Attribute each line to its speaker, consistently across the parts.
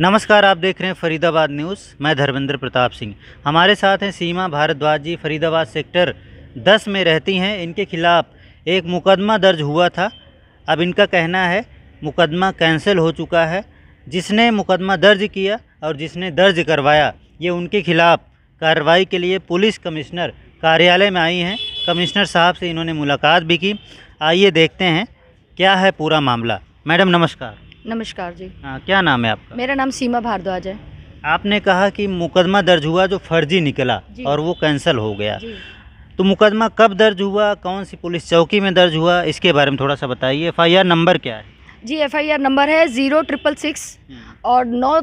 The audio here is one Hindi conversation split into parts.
Speaker 1: नमस्कार आप देख रहे हैं फरीदाबाद न्यूज़ मैं धर्मेंद्र प्रताप सिंह हमारे साथ हैं सीमा भारद्वाज जी फरीदाबाद सेक्टर 10 में रहती हैं इनके खिलाफ एक मुकदमा दर्ज हुआ था अब इनका कहना है मुकदमा कैंसिल हो चुका है जिसने मुकदमा दर्ज किया और जिसने दर्ज करवाया ये उनके खिलाफ़ कार्रवाई के लिए पुलिस कमिश्नर कार्यालय में आई हैं कमिश्नर साहब से इन्होंने मुलाकात भी की आइए देखते हैं क्या है पूरा मामला मैडम नमस्कार
Speaker 2: नमस्कार जी
Speaker 1: हाँ क्या नाम है आपका
Speaker 2: मेरा नाम सीमा भारद्वाज है
Speaker 1: आपने कहा कि मुकदमा दर्ज हुआ जो फर्जी निकला और वो कैंसिल हो गया तो मुकदमा कब दर्ज हुआ कौन सी पुलिस चौकी में दर्ज हुआ इसके बारे में थोड़ा सा बताइए एफ नंबर क्या है
Speaker 2: जी एफआईआर नंबर है ज़ीरो ट्रिपल सिक्स और नौ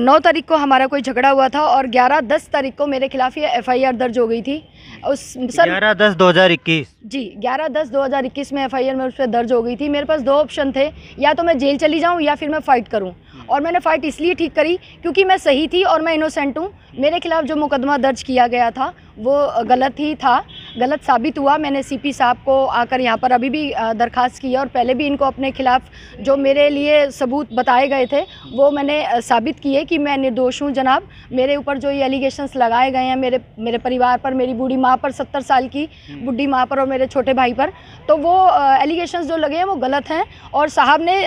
Speaker 2: नौ तारीख को हमारा कोई झगड़ा हुआ था और ग्यारह दस तारीख को मेरे खिलाफ ये एफआईआर दर्ज हो गई थी उस सर ग्यारह दस
Speaker 1: दो हज़ार इक्कीस
Speaker 2: जी ग्यारह दस दो हज़ार इक्कीस में एफआईआर में उस पर दर्ज हो गई थी मेरे पास दो ऑप्शन थे या तो मैं जेल चली जाऊँ या फिर मैं फ़ाइट करूँ हम्म। और मैंने फ़ाइट इसलिए ठीक करी क्योंकि मैं सही थी और मैं इनोसेंट हूँ मेरे खिलाफ जो मुकदमा दर्ज किया गया था वो गलत ही था गलत साबित हुआ मैंने सीपी साहब को आकर यहाँ पर अभी भी दरख्वास्त की और पहले भी इनको अपने खिलाफ जो मेरे लिए सबूत बताए गए थे वो मैंने साबित किए कि मैं निर्दोष हूँ जनाब मेरे ऊपर जो ये एलिगेशंस लगाए गए हैं मेरे मेरे परिवार पर मेरी बूढ़ी माँ पर सत्तर साल की हम्म। बूढ़ी माँ पर और मेरे छोटे भाई पर तो वो एलिगेशन जो लगे हैं वो गलत हैं और साहब ने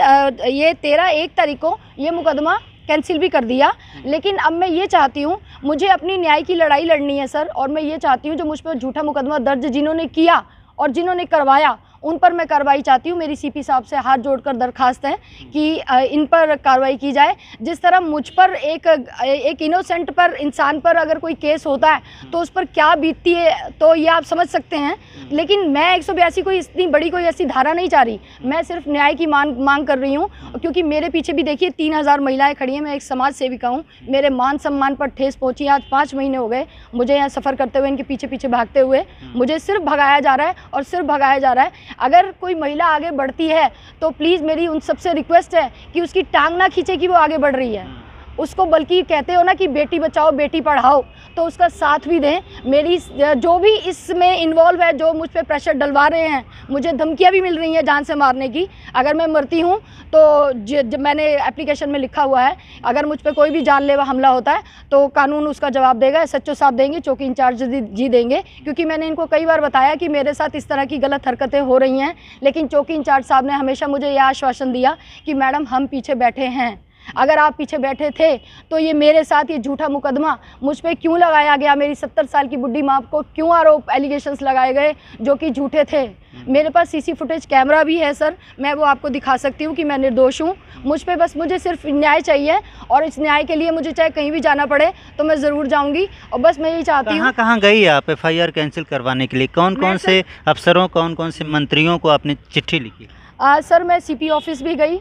Speaker 2: ये तेरह एक तारीख को ये मुकदमा कैंसिल भी कर दिया हम्म। लेकिन अब मैं ये चाहती हूँ मुझे अपनी न्याय की लड़ाई लड़नी है सर और मैं ये चाहती हूँ जो मुझ पर झूठा मुकदमा दर्ज जिन्होंने किया और जिन्होंने करवाया उन पर मैं कार्रवाई चाहती हूँ मेरी सीपी साहब से हाथ जोड़कर दरखास्त है कि इन पर कार्रवाई की जाए जिस तरह मुझ पर एक एक इनोसेंट पर इंसान पर अगर कोई केस होता है तो उस पर क्या बीतती है तो ये आप समझ सकते हैं लेकिन मैं एक कोई इतनी बड़ी कोई ऐसी धारा नहीं चाह रही मैं सिर्फ न्याय की मांग मांग कर रही हूँ क्योंकि मेरे पीछे भी देखिए तीन हज़ार महिलाएँ खड़ी हैं मैं एक समाज सेविका हूँ मेरे मान सम्मान पर ठेस पहुँची आज पाँच महीने हो गए मुझे यहाँ सफ़र करते हुए इनके पीछे पीछे भागते हुए मुझे सिर्फ भगाया जा रहा है और सिर्फ भगाया जा रहा है अगर कोई महिला आगे बढ़ती है तो प्लीज़ मेरी उन सबसे रिक्वेस्ट है कि उसकी टांग ना खींचे कि वो आगे बढ़ रही है हम्म। उसको बल्कि कहते हो ना कि बेटी बचाओ बेटी पढ़ाओ तो उसका साथ भी दें मेरी जो भी इसमें इन्वॉल्व है जो मुझ पर प्रेशर डलवा रहे हैं मुझे धमकियाँ भी मिल रही हैं जान से मारने की अगर मैं मरती हूँ तो जब मैंने एप्लीकेशन में लिखा हुआ है अगर मुझ पर कोई भी जानलेवा हमला होता है तो कानून उसका जवाब देगा एस साहब देंगे चौकी इंचार्ज जी देंगे क्योंकि मैंने इनको कई बार बताया कि मेरे साथ इस तरह की गलत हरकतें हो रही हैं लेकिन चौकी इंचार्ज साहब ने हमेशा मुझे यह आश्वासन दिया कि मैडम हम पीछे बैठे हैं अगर आप पीछे बैठे थे तो ये मेरे साथ ये झूठा मुकदमा मुझ पर क्यों लगाया गया मेरी सत्तर साल की बुढ़ी माँ को क्यों आरोप एलिगेशंस लगाए गए जो कि झूठे थे हम्म। मेरे पास सीसी फुटेज कैमरा भी है सर मैं वो आपको दिखा सकती हूँ कि मैं निर्दोष हूँ मुझ पर बस मुझे सिर्फ न्याय चाहिए और इस न्याय के लिए मुझे चाहे कहीं भी जाना पड़े तो मैं ज़रूर जाऊँगी और बस मैं यही चाहती हूँ कहाँ
Speaker 1: गई आप एफ कैंसिल करवाने के लिए कौन कौन से अफसरों कौन कौन से मंत्रियों को आपने चिट्ठी लिखी
Speaker 2: आज सर मैं सीपी ऑफिस भी गई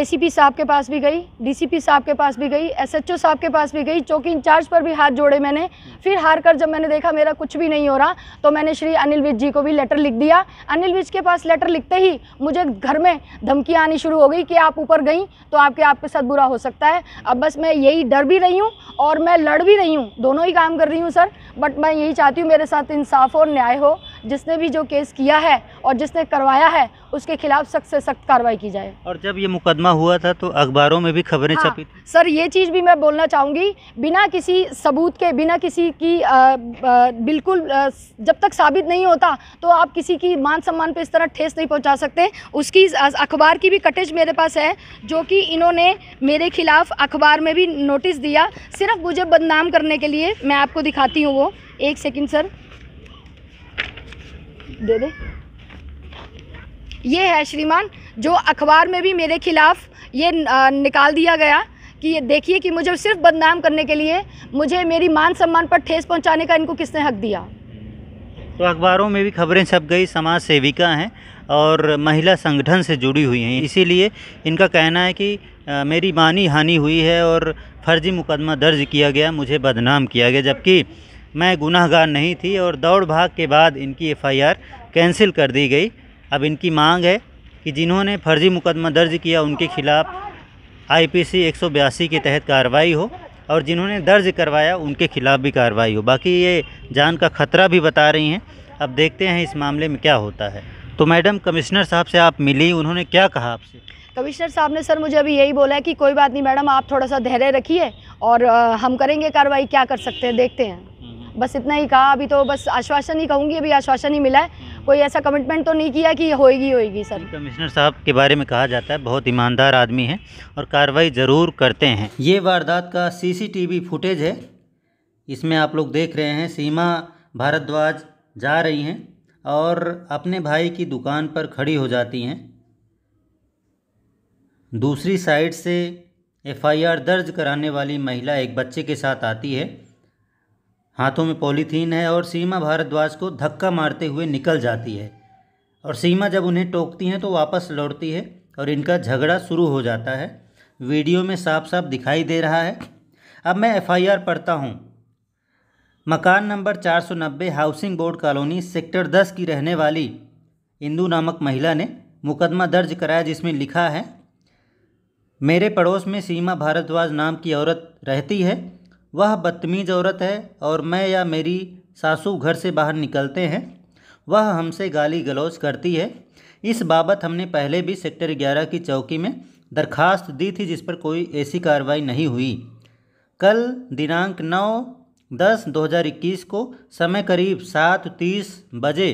Speaker 2: एसीपी हम्म। साहब के पास भी गई डीसीपी साहब के पास भी गई एसएचओ साहब के पास भी गई चौकी इंचार्ज पर भी हाथ जोड़े मैंने हम्म। फिर हार कर जब मैंने देखा मेरा कुछ भी नहीं हो रहा तो मैंने श्री अनिल विज जी को भी लेटर लिख दिया अनिल विज के पास लेटर लिखते ही मुझे घर में धमकियाँ आनी शुरू हो गई कि आप ऊपर गई तो आपके आपके साथ बुरा हो सकता है अब बस मैं यही डर भी रही हूँ और मैं लड़ भी रही हूँ दोनों ही काम कर रही हूँ सर बट मैं यही चाहती हूँ मेरे साथ इंसाफ और न्याय हो जिसने भी जो केस किया है और जिसने करवाया है उसके खिलाफ सख्त से सख्त कार्रवाई की जाए
Speaker 1: और जब ये मुकदमा हुआ था तो अखबारों में भी खबरें हाँ, छपी
Speaker 2: सर ये चीज़ भी मैं बोलना चाहूँगी बिना किसी सबूत के बिना किसी की आ, आ, बिल्कुल आ, जब तक साबित नहीं होता तो आप किसी की मान सम्मान पर इस तरह ठेस नहीं पहुँचा सकते उसकी अखबार की भी कटेज मेरे पास है जो कि इन्होंने मेरे खिलाफ अखबार में भी नोटिस दिया सिर्फ मुझे बदनाम करने के लिए मैं आपको दिखाती हूँ वो एक सेकेंड सर दे दे ये है श्रीमान जो अखबार में भी मेरे खिलाफ़ ये निकाल दिया गया कि ये देखिए कि मुझे सिर्फ बदनाम करने के लिए मुझे मेरी मान सम्मान पर ठेस पहुंचाने का इनको किसने हक दिया
Speaker 1: तो अखबारों में भी खबरें छप गई समाज सेविका हैं और महिला संगठन से जुड़ी हुई हैं इसीलिए इनका कहना है कि आ, मेरी मानी हानि हुई है और फर्जी मुकदमा दर्ज किया गया मुझे बदनाम किया गया जबकि मैं गुनाहगार नहीं थी और दौड़ भाग के बाद इनकी एफआईआर कैंसिल कर दी गई अब इनकी मांग है कि जिन्होंने फर्जी मुकदमा दर्ज किया उनके खिलाफ़ आईपीसी 182 के तहत कार्रवाई हो और जिन्होंने दर्ज करवाया उनके खिलाफ़ भी कार्रवाई हो बाकी ये जान का ख़तरा भी बता रही हैं अब देखते हैं इस मामले में क्या होता है तो मैडम कमिश्नर साहब से आप मिली उन्होंने क्या कहा आपसे
Speaker 2: कमिश्नर साहब ने सर मुझे अभी यही बोला है कि कोई बात नहीं मैडम आप थोड़ा सा धैर्य रखिए और हम करेंगे कार्रवाई क्या कर सकते हैं देखते हैं बस इतना ही कहा अभी तो बस आश्वासन ही कहूँगी अभी आश्वासन ही मिला है हम्म। कोई ऐसा कमिटमेंट तो नहीं किया कि होएगी होएगी
Speaker 1: सर कमिश्नर साहब के बारे में कहा जाता है बहुत ईमानदार आदमी है और कार्रवाई ज़रूर करते हैं ये वारदात का सीसीटीवी फुटेज है इसमें आप लोग देख रहे हैं सीमा भारद्वाज जा रही हैं और अपने भाई की दुकान पर खड़ी हो जाती हैं दूसरी साइड से एफ़ दर्ज कराने वाली महिला एक बच्चे के साथ आती है हाथों में पॉलीथीन है और सीमा भारद्वाज को धक्का मारते हुए निकल जाती है और सीमा जब उन्हें टोकती हैं तो वापस लौटती है और इनका झगड़ा शुरू हो जाता है वीडियो में साफ साफ दिखाई दे रहा है अब मैं एफआईआर पढ़ता हूँ मकान number 490 housing board colony sector 10 की रहने वाली इंदू नामक महिला ने मुकदमा दर्ज कराया जिसमें लिखा है मेरे पड़ोस में सीमा भारद्वाज नाम की औरत रहती है वह बदतमीज़ औरत है और मैं या मेरी सासू घर से बाहर निकलते हैं वह हमसे गाली गलौज करती है इस बाबत हमने पहले भी सेक्टर ग्यारह की चौकी में दरखास्त दी थी जिस पर कोई ऐसी कार्रवाई नहीं हुई कल दिनांक नौ दस दो हज़ार इक्कीस को समय करीब सात तीस बजे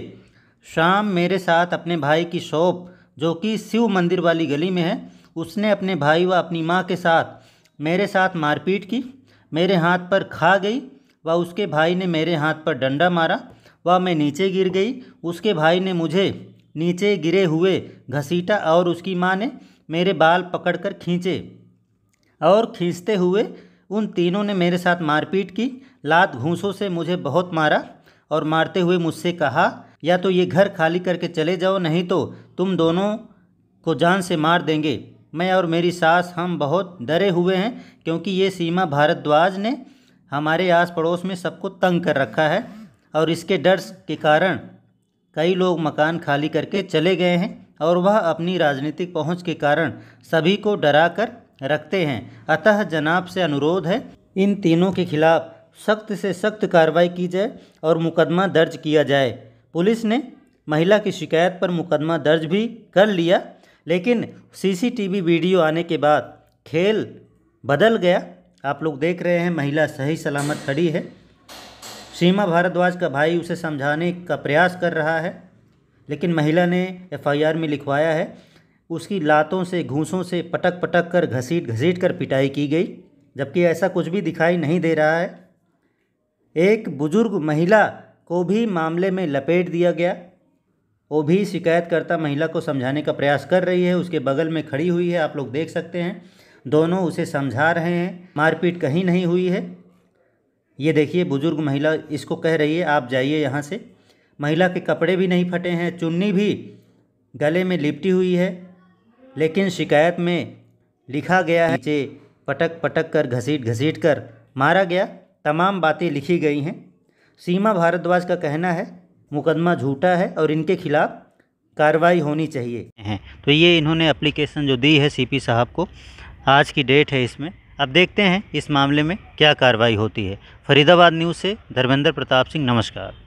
Speaker 1: शाम मेरे साथ अपने भाई की शॉप जो कि शिव मंदिर वाली गली में है उसने अपने भाई व अपनी माँ के साथ मेरे साथ मारपीट की मेरे हाथ पर खा गई व उसके भाई ने मेरे हाथ पर डंडा मारा व मैं नीचे गिर गई उसके भाई ने मुझे नीचे गिरे हुए घसीटा और उसकी माँ ने मेरे बाल पकड़कर खींचे और खींचते हुए उन तीनों ने मेरे साथ मारपीट की लात घूसों से मुझे बहुत मारा और मारते हुए मुझसे कहा या तो ये घर खाली करके चले जाओ नहीं तो तुम दोनों को जान से मार देंगे मैं और मेरी सास हम बहुत डरे हुए हैं क्योंकि ये सीमा भारद्वाज ने हमारे आस पड़ोस में सबको तंग कर रखा है और इसके डर के कारण कई लोग मकान खाली करके चले गए हैं और वह अपनी राजनीतिक पहुंच के कारण सभी को डरा कर रखते हैं अतः जनाब से अनुरोध है इन तीनों के खिलाफ सख्त से सख्त कार्रवाई की जाए और मुकदमा दर्ज किया जाए पुलिस ने महिला की शिकायत पर मुकदमा दर्ज भी कर लिया लेकिन सीसीटीवी वीडियो आने के बाद खेल बदल गया आप लोग देख रहे हैं महिला सही सलामत खड़ी है सीमा भारद्वाज का भाई उसे समझाने का प्रयास कर रहा है लेकिन महिला ने एफआईआर में लिखवाया है उसकी लातों से घूसों से पटक पटक कर घसीट घसीट कर पिटाई की गई जबकि ऐसा कुछ भी दिखाई नहीं दे रहा है एक बुजुर्ग महिला को भी मामले में लपेट दिया गया वो भी शिकायतकर्ता महिला को समझाने का प्रयास कर रही है उसके बगल में खड़ी हुई है आप लोग देख सकते हैं दोनों उसे समझा रहे हैं मारपीट कहीं नहीं हुई है ये देखिए बुजुर्ग महिला इसको कह रही है आप जाइए यहाँ से महिला के कपड़े भी नहीं फटे हैं चुन्नी भी गले में लिपटी हुई है लेकिन शिकायत में लिखा गया है नीचे पटक पटक कर घसीट घसीट कर मारा गया तमाम बातें लिखी गई हैं सीमा भारद्वाज का कहना है मुकदमा झूठा है और इनके खिलाफ कार्रवाई होनी चाहिए हैं तो ये इन्होंने अप्लीकेशन जो दी है सीपी साहब को आज की डेट है इसमें अब देखते हैं इस मामले में क्या कार्रवाई होती है फरीदाबाद न्यूज़ से धर्मेंद्र प्रताप सिंह नमस्कार